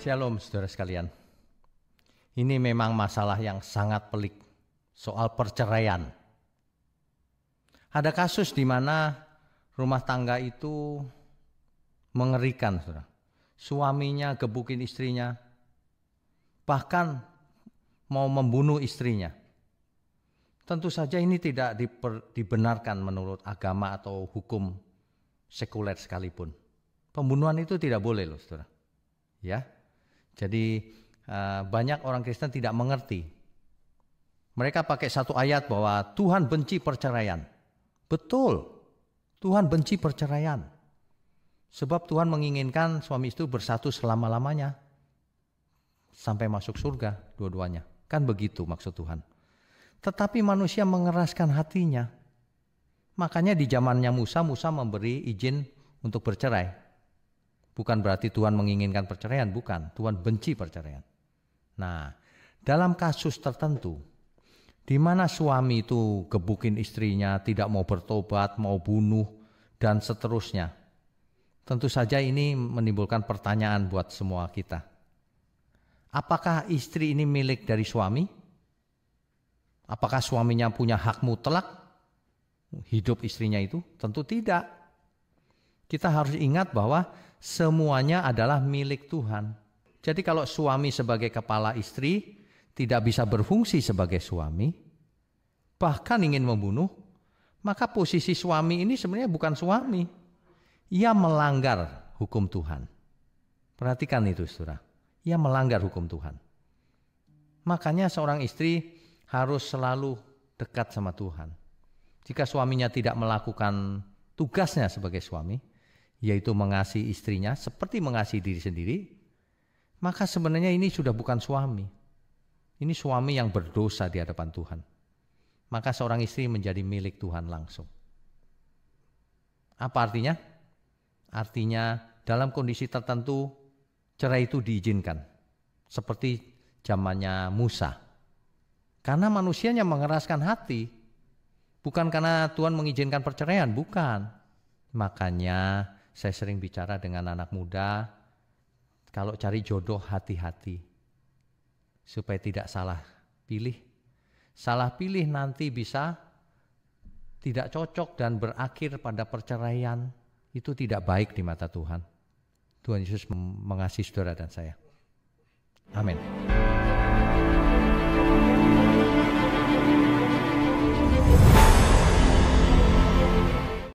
Shalom saudara sekalian. Ini memang masalah yang sangat pelik, soal perceraian. Ada kasus di mana rumah tangga itu mengerikan, saudara. Suaminya gebukin istrinya, bahkan mau membunuh istrinya. Tentu saja ini tidak diper, dibenarkan menurut agama atau hukum sekuler sekalipun. Pembunuhan itu tidak boleh loh, saudara. Ya, jadi eh, banyak orang Kristen tidak mengerti. Mereka pakai satu ayat bahwa Tuhan benci perceraian. Betul, Tuhan benci perceraian. Sebab Tuhan menginginkan suami istri bersatu selama-lamanya. Sampai masuk surga dua-duanya. Kan begitu maksud Tuhan. Tetapi manusia mengeraskan hatinya. Makanya di zamannya Musa, Musa memberi izin untuk bercerai. Bukan berarti Tuhan menginginkan perceraian, bukan. Tuhan benci perceraian. Nah, dalam kasus tertentu, di mana suami itu gebukin istrinya, tidak mau bertobat, mau bunuh, dan seterusnya. Tentu saja ini menimbulkan pertanyaan buat semua kita. Apakah istri ini milik dari suami? Apakah suaminya punya hak mutlak hidup istrinya itu? Tentu tidak. Kita harus ingat bahwa semuanya adalah milik Tuhan. Jadi kalau suami sebagai kepala istri tidak bisa berfungsi sebagai suami, bahkan ingin membunuh, maka posisi suami ini sebenarnya bukan suami. Ia melanggar hukum Tuhan. Perhatikan itu, Saudara. Ia melanggar hukum Tuhan. Makanya seorang istri harus selalu dekat sama Tuhan. Jika suaminya tidak melakukan tugasnya sebagai suami, yaitu mengasihi istrinya seperti mengasihi diri sendiri, maka sebenarnya ini sudah bukan suami. Ini suami yang berdosa di hadapan Tuhan. Maka seorang istri menjadi milik Tuhan langsung. Apa artinya? Artinya dalam kondisi tertentu cerai itu diizinkan. Seperti zamannya Musa. Karena manusianya mengeraskan hati. Bukan karena Tuhan mengizinkan perceraian, bukan. Makanya saya sering bicara dengan anak muda, kalau cari jodoh hati-hati. Supaya tidak salah pilih. Salah pilih nanti bisa tidak cocok dan berakhir pada perceraian. Itu tidak baik di mata Tuhan. Tuhan Yesus mengasihi saudara dan saya. Amin.